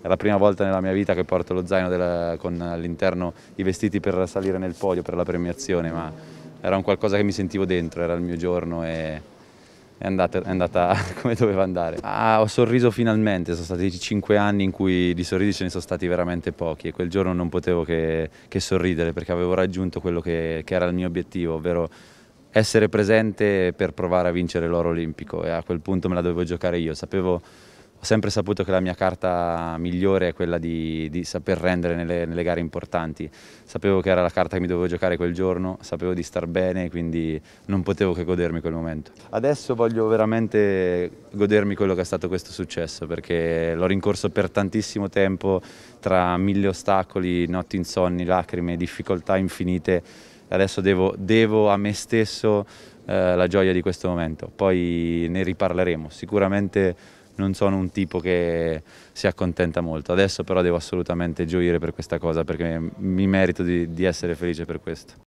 è la prima volta nella mia vita che porto lo zaino della, con all'interno i vestiti per salire nel podio, per la premiazione, ma era un qualcosa che mi sentivo dentro, era il mio giorno e è andata, è andata come doveva andare. Ah, ho sorriso finalmente, sono stati cinque anni in cui di sorrisi ce ne sono stati veramente pochi e quel giorno non potevo che, che sorridere perché avevo raggiunto quello che, che era il mio obiettivo, ovvero essere presente per provare a vincere l'oro olimpico e a quel punto me la dovevo giocare io. Sapevo ho sempre saputo che la mia carta migliore è quella di, di saper rendere nelle, nelle, gare importanti. Sapevo che era la carta che mi dovevo giocare quel giorno, sapevo di star bene, quindi non potevo che godermi quel momento. Adesso voglio veramente godermi quello che è stato questo successo, perché l'ho rincorso per tantissimo tempo, tra mille ostacoli, notti insonni, lacrime, difficoltà infinite. Adesso devo, devo a me stesso eh, la gioia di questo momento. Poi ne riparleremo. Sicuramente non sono un tipo che si accontenta molto. Adesso però devo assolutamente gioire per questa cosa perché mi merito di, di essere felice per questo.